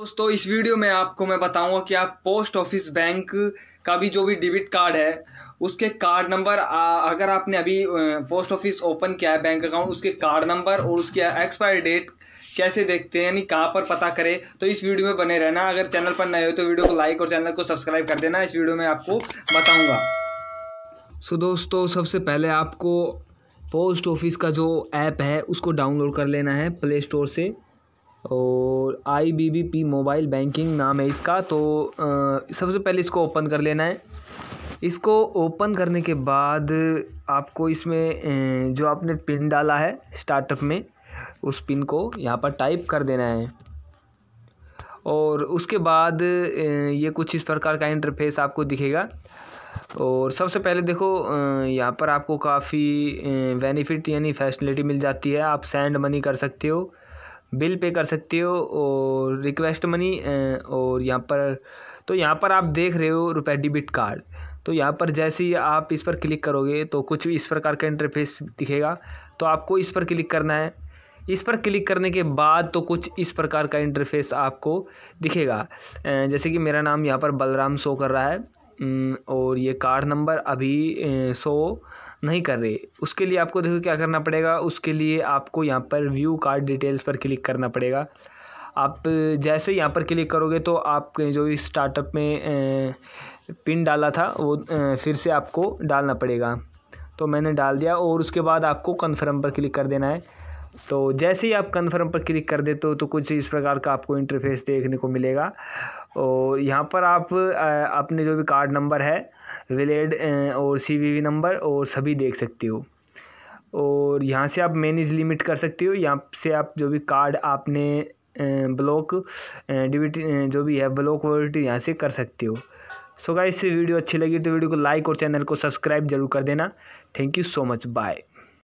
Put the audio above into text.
दोस्तों इस वीडियो में आपको मैं बताऊंगा कि आप पोस्ट ऑफिस बैंक का भी जो भी डेबिट कार्ड है उसके कार्ड नंबर अगर आपने अभी पोस्ट ऑफिस ओपन किया है बैंक अकाउंट उसके कार्ड नंबर और उसकी एक्सपायर डेट कैसे देखते हैं यानी कहाँ पर पता करें तो इस वीडियो में बने रहना अगर चैनल पर नए हो तो वीडियो को लाइक और चैनल को सब्सक्राइब कर देना इस वीडियो में आपको बताऊँगा सो so, दोस्तों सबसे पहले आपको पोस्ट ऑफिस का जो ऐप है उसको डाउनलोड कर लेना है प्ले स्टोर से और I B B P mobile banking नाम है इसका तो सबसे पहले इसको ओपन कर लेना है इसको ओपन करने के बाद आपको इसमें जो आपने पिन डाला है स्टार्टअप में उस पिन को यहाँ पर टाइप कर देना है और उसके बाद ये कुछ इस प्रकार का इंटरफेस आपको दिखेगा और सबसे पहले देखो यहाँ पर आपको काफ़ी बेनिफिट यानी फैसिलिटी मिल जाती है आप सेंड मनी कर सकते हो बिल पे कर सकते हो और रिक्वेस्ट मनी और यहाँ पर तो यहाँ पर आप देख रहे हो रुपए डेबिट कार्ड तो यहाँ पर जैसे ही आप इस पर क्लिक करोगे तो कुछ भी इस प्रकार का इंटरफेस दिखेगा तो आपको इस पर क्लिक करना है इस पर क्लिक करने के बाद तो कुछ इस प्रकार का इंटरफेस आपको दिखेगा जैसे कि मेरा नाम यहाँ पर बलराम शो कर रहा है और ये कार्ड नंबर अभी सो नहीं कर रहे उसके लिए आपको देखो क्या करना पड़ेगा उसके लिए आपको यहाँ पर व्यू कार्ड डिटेल्स पर क्लिक करना पड़ेगा आप जैसे यहाँ पर क्लिक करोगे तो आपके जो इस स्टार्टअप में पिन डाला था वो फिर से आपको डालना पड़ेगा तो मैंने डाल दिया और उसके बाद आपको कन्फर्म पर क्लिक कर देना है तो जैसे ही आप कन्फर्म पर क्लिक कर देते हो तो कुछ इस प्रकार का आपको इंटरफेस देखने को मिलेगा और यहाँ पर आप अपने जो भी कार्ड नंबर है विलेड और सीवीवी नंबर और सभी देख सकते हो और यहाँ से आप मैनेज लिमिट कर सकते हो यहाँ से आप जो भी कार्ड आपने ब्लॉक डिबिट जो भी है ब्लॉक वोलिटी यहाँ से कर सकते हो सो गाइस वीडियो अच्छी लगी तो वीडियो को लाइक और चैनल को सब्सक्राइब जरूर कर देना thank you so much bye